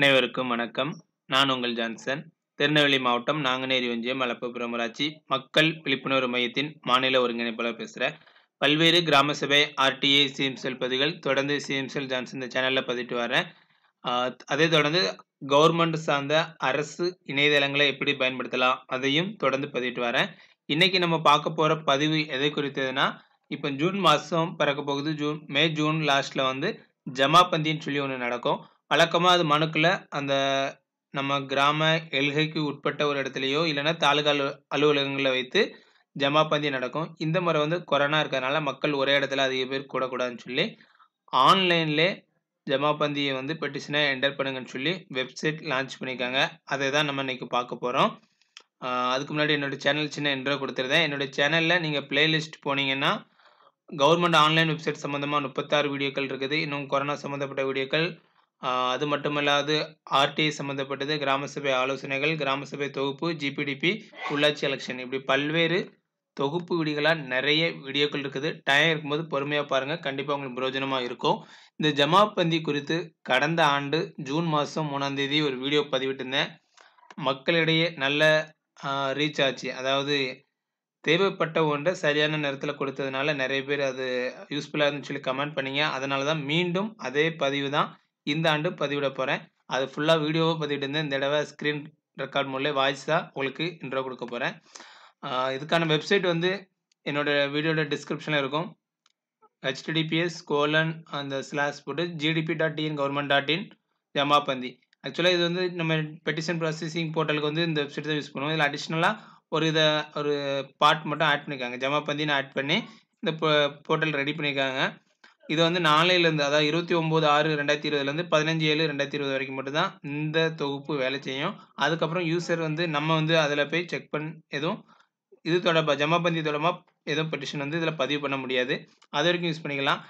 அனைவருக்கும் வணக்கம் நான் உங்கள் ஜான்சன் திருநெல்வேலி மாவட்டம் நாங்குநேரி ஒன்றியம் மலப்புபுரம் ஊராட்சி மக்கள் விழிப்புணர்வு மையத்தின் மாநில ஒருங்கிணைப்பாளர் பேசுகிறேன் பல்வேறு கிராம சபை ஆர்டிஐ சிஎம்செல் பதிவுகள் தொடர்ந்து சிஎம்செல் ஜான்சன் இந்த சேனலில் பதிட்டு வரேன் அதே தொடர்ந்து கவர்மெண்ட் சார்ந்த அரசு இணையதளங்களை எப்படி பயன்படுத்தலாம் அதையும் தொடர்ந்து பதிவிட்டு வரேன் இன்னைக்கு நம்ம பார்க்க போகிற பதிவு எதை குறித்ததுன்னா இப்போ ஜூன் மாதம் பிறக்க போகுது ஜூன் மே ஜூன் லாஸ்ட்டில் வந்து ஜமாபந்தின்னு சொல்லி ஒன்று நடக்கும் வழக்கமாக அது மனுக்கில் அந்த நம்ம கிராம எல்கைக்கு உட்பட்ட ஒரு இடத்துலையோ இல்லைன்னா தாலுகா அலுவலகங்களில் வைத்து ஜமா பந்தி நடக்கும் இந்த முறை வந்து கொரோனா இருக்கிறதுனால மக்கள் ஒரே இடத்துல அதிக பேர் கூடக்கூடாதுன்னு சொல்லி ஆன்லைன்லே பந்தியை வந்து பெட்டிஷனை என்டர் பண்ணுங்கன்னு சொல்லி வெப்சைட் லான்ச் பண்ணியிருக்காங்க அதை தான் நம்ம இன்னைக்கு பார்க்க போகிறோம் அதுக்கு முன்னாடி என்னோடய சேனல் சின்ன இன்ட்ரோ கொடுத்துருந்தேன் என்னோடய சேனலில் நீங்கள் பிளேலிஸ்ட் போனீங்கன்னா கவர்மெண்ட் ஆன்லைன் வெப்சைட் சம்மந்தமாக முப்பத்தாறு வீடியோக்கள் இருக்குது இன்னும் கொரோனா சம்மந்தப்பட்ட வீடியோக்கள் அது மட்டுமல்லாது ஆர்டிஐ சம்மந்தப்பட்டது கிராம சபை ஆலோசனைகள் கிராம சபை தொகுப்பு ஜிபிடிபி உள்ளாட்சி எலெக்ஷன் இப்படி பல்வேறு தொகுப்பு விடிகளாக நிறைய வீடியோக்கள் இருக்குது டைம் இருக்கும்போது பொறுமையாக பாருங்கள் கண்டிப்பாக உங்களுக்கு பிரயோஜனமாக இருக்கும் இந்த ஜமா பந்தி குறித்து கடந்த ஆண்டு ஜூன் மாதம் மூணாம் தேதி ஒரு வீடியோ பதிவிட்டிருந்தேன் மக்களிடையே நல்ல ரீச் ஆச்சு அதாவது தேவைப்பட்ட ஒன்றை சரியான நேரத்தில் கொடுத்ததுனால நிறைய பேர் அது யூஸ்ஃபுல்லாக இருந்துச்சு சொல்லி கமெண்ட் பண்ணிங்க அதனால தான் மீண்டும் அதே பதிவு தான் இந்த ஆண்டு பதிவிட போகிறேன் அது ஃபுல்லாக வீடியோவை பதிவிட்டிருந்தேன் இந்த தடவை ஸ்க்ரீன் ரெக்கார்ட் மூலம் வாய்ஸ் தான் உங்களுக்கு இன்ட்ரோ கொடுக்க போகிறேன் இதுக்கான வெப்சைட் வந்து என்னோடய வீடியோட டிஸ்கிரிப்ஷனில் இருக்கும் ஹெச்டிடிபிஎஸ் கோலன் அந்த ஸ்லாஸ் போட்டு GDP dot in government dot in Jamabandi ஆக்சுவலாக இது வந்து நம்ம பெட்டிஷன் ப்ராசஸிங் போர்ட்டலுக்கு வந்து இந்த வெப்சைட் தான் யூஸ் பண்ணுவோம் இதில் அடிஷ்னலாக ஒரு இதை ஒரு பார்ட் மட்டும் ஆட் பண்ணியிருக்காங்க ஜமா பந்தின்னு ஆட் பண்ணி இந்த போ போர்ட்டல் ரெடி பண்ணியிருக்காங்க இது வந்து நாளையிலேருந்து அதாவது இருபத்தி ஒம்பது ஆறு ரெண்டாயிரத்தி இருபதுலேருந்து பதினஞ்சு ஏழு ரெண்டாயிரத்தி இருபது வரைக்கும் மட்டும்தான் இந்த தொகுப்பு வேலை செய்யும் அதுக்கப்புறம் யூசர் வந்து நம்ம வந்து அதில் போய் செக் பண் எதுவும் இது தொடர்பாக பந்தி தொடர்பாக எதுவும் பெட்டிஷன் வந்து இதில் பதிவு பண்ண முடியாது அது வரைக்கும் யூஸ் பண்ணிக்கலாம்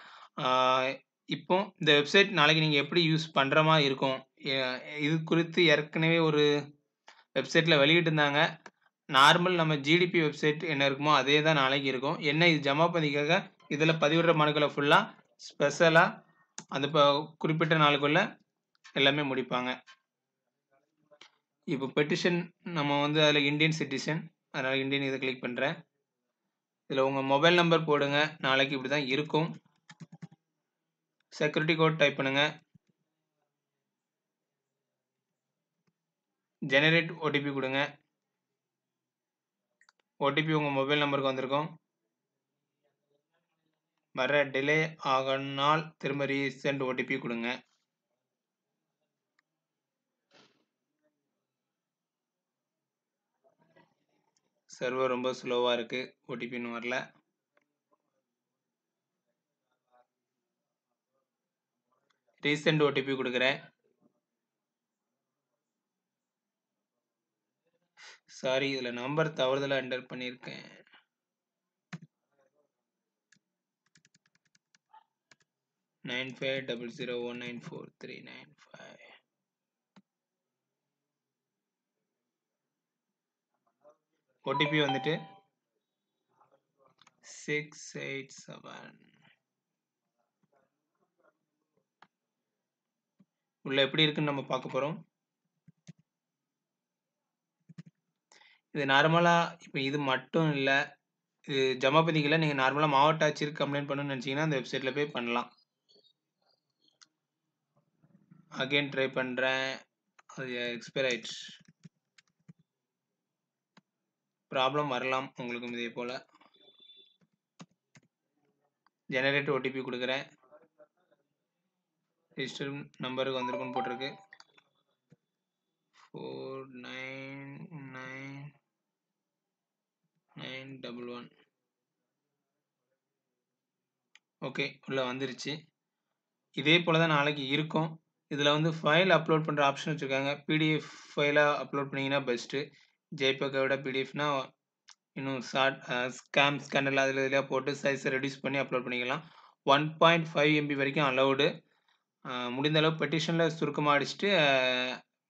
இப்போ இந்த வெப்சைட் நாளைக்கு நீங்கள் எப்படி யூஸ் பண்ணுற மாதிரி இருக்கும் இது குறித்து ஏற்கனவே ஒரு வெப்சைட்டில் வெளியிட்டிருந்தாங்க நார்மல் நம்ம ஜிடிபி வெப்சைட் என்ன இருக்குமோ அதே தான் நாளைக்கு இருக்கும் என்ன இது ஜமா பந்திக்காக இதில் பதிவிடுற மனுக்களை ஃபுல்லாக ஸ்பெஷலாக அந்த இப்போ குறிப்பிட்ட நாளுக்குள்ளே எல்லாமே முடிப்பாங்க இப்போ பெட்டிஷன் நம்ம வந்து அதில் இந்தியன் சிட்டிசன் அதனால் இந்தியன் இதை கிளிக் பண்ணுறேன் இதில் உங்கள் மொபைல் நம்பர் போடுங்க நாளைக்கு இப்படி தான் இருக்கும் செக்யூரிட்டி கோட் டைப் பண்ணுங்கள் ஜெனரேட் ஓடிபி கொடுங்க ஓடிபி உங்கள் மொபைல் நம்பருக்கு வந்திருக்கும் வர டிலே ஆகனால் திரும்ப ரீசெண்ட் ஓடிபி கொடுங்க சர்வர் ரொம்ப ஸ்லோவாக இருக்குது ஓடிபின்னு வரல ரீசெண்ட் ஓடிபி கொடுக்குறேன் சாரி இதில் நம்பர் தவறுதலாக என்டர் பண்ணியிருக்கேன் nine five double zero one nine four three nine five OTP வந்துட்டு சிக்ஸ் எயிட் செவன் உள்ள எப்படி இருக்குன்னு நம்ம பார்க்க போறோம் இது நார்மலாக இப்போ இது மட்டும் இல்லை இது ஜமாபதிகளை நீங்கள் நார்மலாக மாவட்ட ஆட்சியர் கம்ப்ளைண்ட் பண்ணணும்னு நினச்சிங்கன்னா அந்த வெப்சைட்டில் போய் பண்ணலாம் again ட்ரை பண்ணுறேன் அது எக்ஸ்பைர் ஆயிடுச்சு ப்ராப்ளம் வரலாம் உங்களுக்கும் இதே போல் ஜெனரேட் ஓடிபி கொடுக்குறேன் ரிஜிஸ்டர் நம்பருக்கு வந்திருக்குன்னு போட்டிருக்கு four nine nine nine double one okay உள்ளே வந்துருச்சு இதே போல் தான் நாளைக்கு இருக்கும் இதில் வந்து ஃபைல் அப்லோட் பண்ணுற ஆப்ஷன் வச்சுருக்காங்க பிடிஎஃப் ஃபைலாக அப்லோட் பண்ணிங்கன்னா பெஸ்ட்டு ஜெய்பேக்கை விட பிடிஎஃப்னா இன்னும் ஷார்ட் ஸ்கேம் ஸ்கேண்டல் அதில் இதில் போட்டு சைஸை ரெடியூஸ் பண்ணி அப்லோட் பண்ணிக்கலாம் ஒன் பாயிண்ட் ஃபைவ் எம்பி வரைக்கும் அலௌடு முடிந்த அளவு பெட்டிஷனில் சுருக்கமாக அடிச்சுட்டு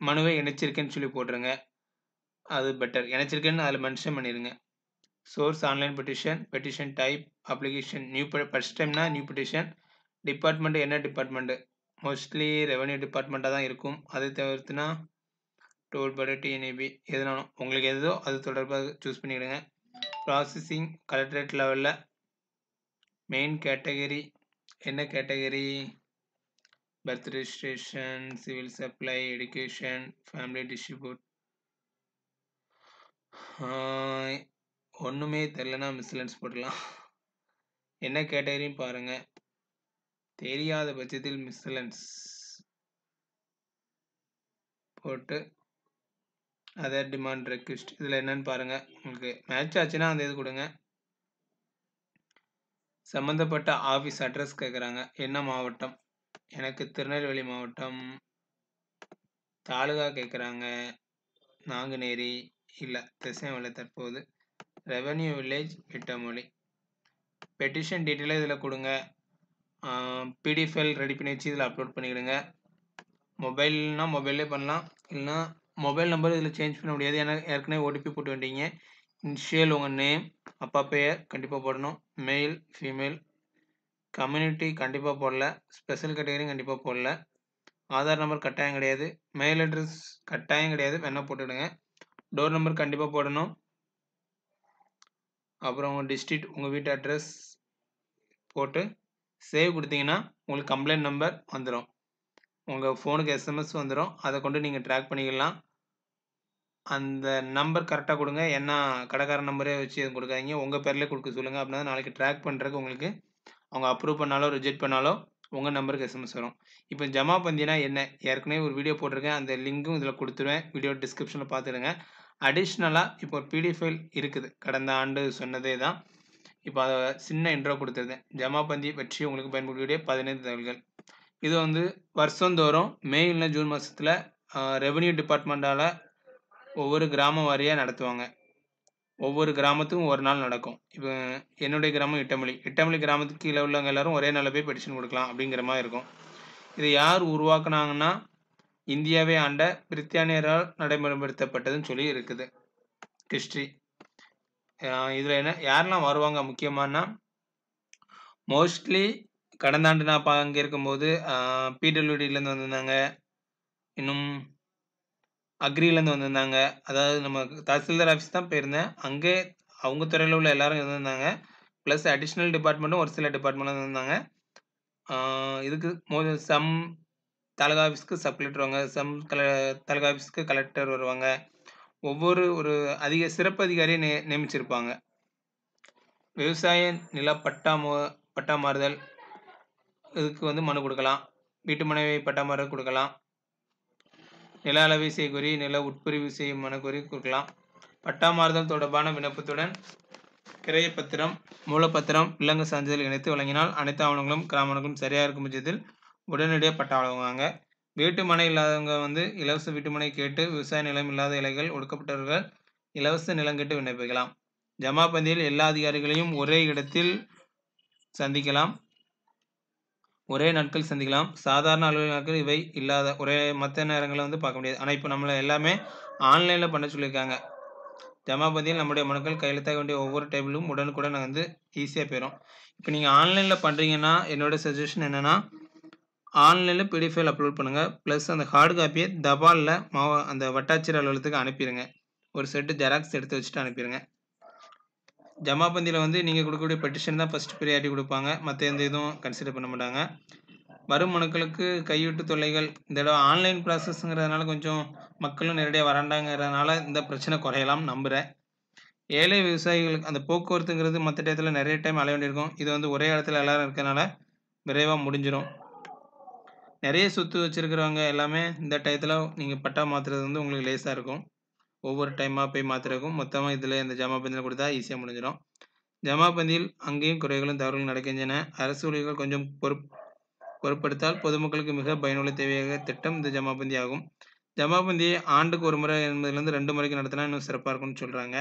மனுவை இணைச்சிருக்கேன்னு சொல்லி போட்டுருங்க அது பெட்டர் இணைச்சிருக்கேன்னு அதில் மென்ஷன் பண்ணிடுங்க source online petition petition type application new first டைம்னா நியூ பெட்டிஷன் டிபார்ட்மெண்ட் என்ன டிபார்ட்மெண்ட்டு மோஸ்ட்லி ரெவன்யூ டிபார்ட்மெண்ட்டாக தான் இருக்கும் அது தவிர்த்துனா டோல் பட டிஎன்ஏபி எதுனாலும் உங்களுக்கு எதோ அது தொடர்பாக சூஸ் பண்ணிவிடுங்க ப்ராசஸிங் கலெக்டரேட் லெவலில் மெயின் கேட்டகரி என்ன category birth registration civil supply education family distribute ஒன்றுமே தெரிலனா மிஸ்லன்ஸ் போட்டுக்கலாம் என்ன கேட்டகரின்னு பாருங்கள் தெரியாத பட்சத்தில் மிஸ்லன்ஸ் போட்டு அதர் டிமாண்ட் ரெக்வஸ்ட் இதில் என்னன்னு பாருங்கள் உங்களுக்கு மேட்ச் ஆச்சுன்னா அந்த இது கொடுங்க சம்மந்தப்பட்ட ஆஃபீஸ் அட்ரஸ் கேட்குறாங்க என்ன மாவட்டம் எனக்கு திருநெல்வேலி மாவட்டம் தாலுகா கேட்குறாங்க நாங்குநேரி இல்லை திசைவலை தற்போது ரெவன்யூ வில்லேஜ் விட்டமொழி பெட்டிஷன் டீட்டெயிலாக இதில் கொடுங்க பிடிஎஃப்எல் ரெடி பண்ணி வச்சு இதில் அப்லோட் பண்ணிக்கிடுங்க மொபைல்னால் மொபைல்லே பண்ணலாம் இல்லைனா மொபைல் நம்பர் இதில் சேஞ்ச் பண்ண முடியாது ஏன்னா ஏற்கனவே ஓடிபி போட்டு வந்தீங்க இன்ஷியல் உங்கள் நேம் அப்பா பெயர் கண்டிப்பாக போடணும் மெயில் ஃபீமேல் கம்யூனிட்டி கண்டிப்பாக போடல ஸ்பெஷல் கேட்டகரியும் கண்டிப்பாக போடல ஆதார் நம்பர் கட்டாயம் கிடையாது மெயில் அட்ரஸ் கட்டாயம் கிடையாது வேணால் போட்டுவிடுங்க டோர் நம்பர் கண்டிப்பாக போடணும் அப்புறம் உங்கள் டிஸ்ட்ரிக்ட் உங்கள் வீட்டு அட்ரஸ் போட்டு சேவ் கொடுத்தீங்கன்னா உங்களுக்கு கம்ப்ளைண்ட் நம்பர் வந்துடும் உங்கள் ஃபோனுக்கு எஸ்எம்எஸ் வந்துடும் அதை கொண்டு நீங்கள் ட்ராக் பண்ணிக்கலாம் அந்த நம்பர் கரெக்டாக கொடுங்க ஏன்னா கடைக்கார நம்பரே வச்சு எதுவும் கொடுக்காதீங்க உங்கள் பேரில் கொடுக்க சொல்லுங்கள் அப்படின்னா நாளைக்கு ட்ராக் பண்ணுறதுக்கு உங்களுக்கு அவங்க அப்ரூவ் பண்ணாலோ ரிஜெக்ட் பண்ணாலோ உங்கள் நம்பருக்கு எஸ்எம்எஸ் வரும் இப்போ ஜமா பந்தினா என்ன ஏற்கனவே ஒரு வீடியோ போட்டிருக்கேன் அந்த லிங்க்கும் இதில் கொடுத்துருவேன் வீடியோ டிஸ்கிரிப்ஷனில் பார்த்துடுங்க அடிஷ்னலாக இப்போ ஒரு பிடிஎஃப் ஃபைல் இருக்குது கடந்த ஆண்டு சொன்னதே தான் இப்போ அதை சின்ன இன்ட்ரோ கொடுத்துருந்தேன் ஜமாபந்தி பற்றி உங்களுக்கு பயன்படுத்தக்கூடிய பதினைந்து தகவல்கள் இது வந்து வருஷந்தோறும் மே இல்லை ஜூன் மாதத்தில் ரெவன்யூ டிபார்ட்மெண்ட்டால் ஒவ்வொரு கிராமம் வாரியாக நடத்துவாங்க ஒவ்வொரு கிராமத்துக்கும் ஒரு நாள் நடக்கும் இப்போ என்னுடைய கிராமம் இட்டமலி இட்டமலி கிராமத்துக்கு கீழே உள்ளவங்க எல்லாரும் ஒரே நாளில் போய் பெடிஷன் கொடுக்கலாம் அப்படிங்கிற மாதிரி இருக்கும் இதை யார் உருவாக்குனாங்கன்னா இந்தியாவே ஆண்ட பிரித்தானியரால் நடைமுறைப்படுத்தப்பட்டதுன்னு சொல்லி இருக்குது ஹிஸ்ட்ரி இதில் என்ன யாரெல்லாம் வருவாங்க முக்கியமானா மோஸ்ட்லி கடந்த ஆண்டு நான் அங்கே இருக்கும்போது பிடபிள்யூடிலேருந்து வந்திருந்தாங்க இன்னும் அக்ரிலேருந்து வந்திருந்தாங்க அதாவது நம்ம தாசில்தார் ஆஃபீஸ் தான் போயிருந்தேன் அங்கே அவங்க துறையில் உள்ள எல்லாரும் இருந்திருந்தாங்க ப்ளஸ் அடிஷ்னல் டிபார்ட்மெண்ட்டும் ஒரு சில டிபார்ட்மெண்ட்டும் இருந்திருந்தாங்க இதுக்கு மோ சம் தாலுகா ஆஃபீஸ்க்கு சப் கலெக்டர் வருவாங்க சம் கல தாலுகா ஆஃபீஸ்க்கு கலெக்டர் வருவாங்க ஒவ்வொரு ஒரு அதிக சிறப்பு அதிகாரியை நே நியமிச்சிருப்பாங்க விவசாய நில பட்டா பட்டாமாறுதல் பட்டா மாறுதல் இதுக்கு வந்து மனு கொடுக்கலாம் வீட்டு மனைவி பட்டா கொடுக்கலாம் நில அளவை செய்குறி நில உட்பிரிவு செய்யும் மனு கோரி கொடுக்கலாம் பட்டா மாறுதல் தொடர்பான விண்ணப்பத்துடன் பத்திரம் மூலப்பத்திரம் விலங்கு சான்றிதழ் இணைத்து வழங்கினால் அனைத்து ஆவணங்களும் கிராமங்களும் சரியாக இருக்கும் பட்சத்தில் உடனடியாக பட்டா வழங்குவாங்க வீட்டுமனை இல்லாதவங்க வந்து இலவச வீட்டுமனை கேட்டு விவசாய நிலம் இல்லாத இலைகள் ஒடுக்கப்பட்டவர்கள் இலவச நிலம் கேட்டு விண்ணப்பிக்கலாம் ஜமா பந்தியில் எல்லா அதிகாரிகளையும் ஒரே இடத்தில் சந்திக்கலாம் ஒரே நாட்கள் சந்திக்கலாம் சாதாரண அலுவலகங்கள் இவை இல்லாத ஒரே மற்ற நேரங்களில் வந்து பார்க்க முடியாது ஆனால் இப்போ நம்மளை எல்லாமே ஆன்லைனில் பண்ண சொல்லியிருக்காங்க ஜமாபதியில் நம்முடைய மனுக்கள் கையெழுத்தாக வேண்டிய ஒவ்வொரு டேபிளும் உடனுக்குடன் வந்து ஈஸியாக போயிடும் இப்போ நீங்கள் ஆன்லைனில் பண்ணுறீங்கன்னா என்னோடய சஜஷன் என்னென்னா ஆன்லைனில் பிடிஎஃப் ஃபைல் அப்லோட் பண்ணுங்கள் ப்ளஸ் அந்த ஹார்டு காப்பியை தபாலில் மாவ அந்த வட்டாட்சியர் அலுவலகத்துக்கு அனுப்பிடுங்க ஒரு செட்டு ஜெராக்ஸ் எடுத்து வச்சுட்டு அனுப்பிடுங்க ஜமாபந்தியில் வந்து நீங்கள் கொடுக்கக்கூடிய பெட்டிஷன் தான் ஃபஸ்ட்டு ப்ரியாரிட்டி கொடுப்பாங்க மற்ற எந்த இதுவும் கன்சிடர் பண்ண மாட்டாங்க வரும் மனுக்களுக்கு கையூட்டு தொல்லைகள் இந்த இடம் ஆன்லைன் ப்ராசஸ்ங்கிறதுனால கொஞ்சம் மக்களும் நேரடியாக வராண்டாங்கிறதுனால இந்த பிரச்சனை குறையலாம் நம்புகிறேன் ஏழை விவசாயிகளுக்கு அந்த போக்குவரத்துங்கிறது மற்ற டயத்தில் நிறைய டைம் அலைய வேண்டியிருக்கும் இது வந்து ஒரே இடத்துல எல்லோரும் இருக்கிறதுனால விரைவாக முடிஞ்சிடும் நிறைய சொத்து வச்சுருக்கிறவங்க எல்லாமே இந்த டயத்தில் நீங்கள் பட்டா மாற்றுறது வந்து உங்களுக்கு லேஸாக இருக்கும் ஒவ்வொரு டைமாக போய் மாற்றுறக்கும் மொத்தமாக இதில் இந்த ஜமா பந்தியில் கொடுத்தா ஈஸியாக முடிஞ்சிடும் ஜமா பந்தியில் அங்கேயும் குறைகளும் தவறுகள் நடக்கின்றன அரசு ஊழியர்கள் கொஞ்சம் பொறுப் பொருட்படுத்தால் பொதுமக்களுக்கு மிக பயனுள்ள தேவையாக திட்டம் இந்த பந்தி ஆகும் பந்தியை ஆண்டுக்கு ஒரு முறை என்பதிலிருந்து ரெண்டு முறைக்கு நடத்தினா இன்னும் சிறப்பாக இருக்கும்னு சொல்கிறாங்க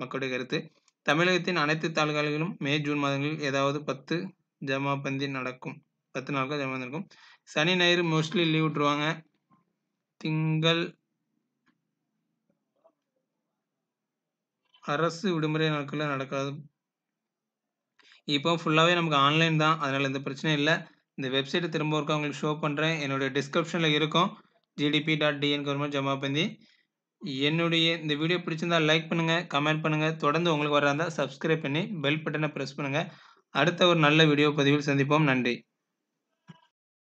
மக்களுடைய கருத்து தமிழகத்தின் அனைத்து தாலுகாலிலும் மே ஜூன் மாதங்களில் ஏதாவது பத்து ஜமா பந்தி நடக்கும் பத்து நாட்கள் பந்தி நடக்கும் சனி ஞாயிறு மோஸ்ட்லி லீவ் விட்டுருவாங்க திங்கள் அரசு விடுமுறை நாட்களில் நடக்காது இப்போ ஃபுல்லாகவே நமக்கு ஆன்லைன் தான் அதனால் எந்த பிரச்சனையும் இல்லை இந்த வெப்சைட்டை திரும்ப ஒருக்கா உங்களுக்கு ஷோ பண்ணுறேன் என்னுடைய டிஸ்கிரிப்ஷனில் இருக்கும் ஜிடிபி டாட் டிஎன் கவர்மெண்ட் ஜமா பண்ணி என்னுடைய இந்த வீடியோ பிடிச்சிருந்தால் லைக் பண்ணுங்கள் கமெண்ட் பண்ணுங்கள் தொடர்ந்து உங்களுக்கு வராந்தால் சப்ஸ்கிரைப் பண்ணி பெல் பட்டனை ப்ரெஸ் பண்ணுங்கள் அடுத்த ஒரு நல்ல வீடியோ பதிவில் சந்திப்போம் நன்றி